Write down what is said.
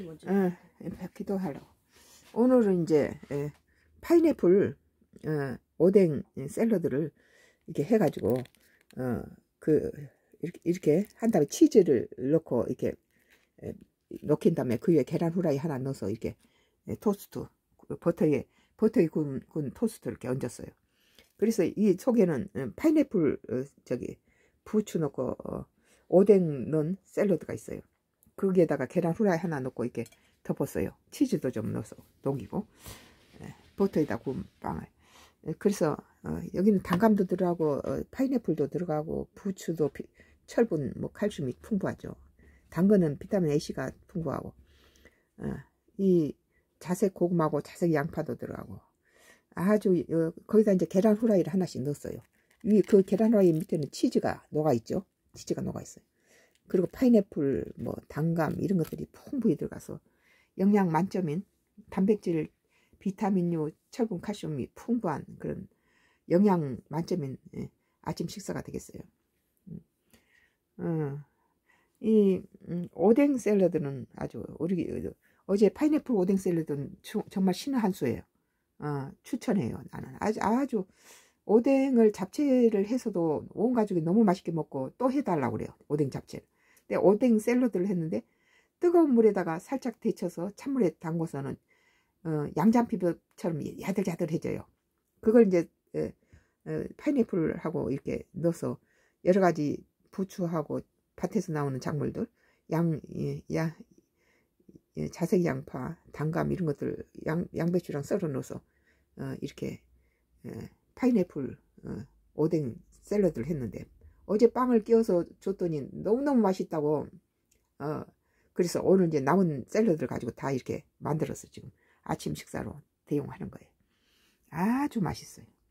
응, 예, 예, 기도 하러. 오늘은 이제 에, 예, 파인애플 어, 오뎅 샐러드를 이렇게 해가지고 어, 그 이렇게, 이렇게 한 다음에 치즈를 넣고 이렇게 에, 넣긴 다음에 그 위에 계란 후라이 하나 넣어서 이렇게 에, 토스트 버터에 버터에 군, 군 토스트를 이렇게 얹었어요. 그래서 이 속에는 음, 파인애플 어, 저기 부추 넣고 어, 오뎅 넣은 샐러드가 있어요. 거기에다가 계란 후라이 하나 넣고 이렇게 덮었어요. 치즈도 좀 넣어서 녹이고 예, 버터에다 구운 빵을 예, 그래서 어, 여기는 단감도 들어가고 어, 파인애플도 들어가고 부추도 비, 철분 뭐 칼슘이 풍부하죠. 당근은 비타민 A씨가 풍부하고 어, 이 자색 고구마하고 자색 양파도 들어가고 아주 어, 거기다 이제 계란 후라이를 하나씩 넣었어요. 위그 계란 후라이 밑에는 치즈가 녹아 있죠. 치즈가 녹아 있어요. 그리고 파인애플, 뭐 당감 이런 것들이 풍부히 들어가서 영양 만점인 단백질, 비타민류, 철분, 칼슘이 풍부한 그런 영양 만점인 예, 아침 식사가 되겠어요. 음, 어. 이 음, 오뎅 샐러드는 아주 우리 어제 파인애플 오뎅 샐러드는 정말 신의 한 수예요. 어, 추천해요. 나는 아주 아주 오뎅을 잡채를 해서도 온 가족이 너무 맛있게 먹고 또 해달라고 그래요. 오뎅 잡채 근데 오뎅 샐러드를 했는데 뜨거운 물에다가 살짝 데쳐서 찬물에 담궈서는 어, 양잔피처럼 야들야들해져요. 그걸 이제 에, 어, 에, 어, 파인애플하고 이렇게 넣어서 여러 가지 부추하고 밭에서 나오는 작물들 양, 예, 야, 예, 자색 양파, 단감 이런 것들 양, 양배추랑 썰어 넣어서 어, 이렇게 에, 예, 파인애플 어, 오뎅 샐러드를 했는데 어제 빵을 끼워서 줬더니 너무너무 맛있다고 어, 그래서 오늘 이제 남은 샐러드를 가지고 다 이렇게 만들어서 지금 아침 식사로 대용하는 거예요. 아주 맛있어요.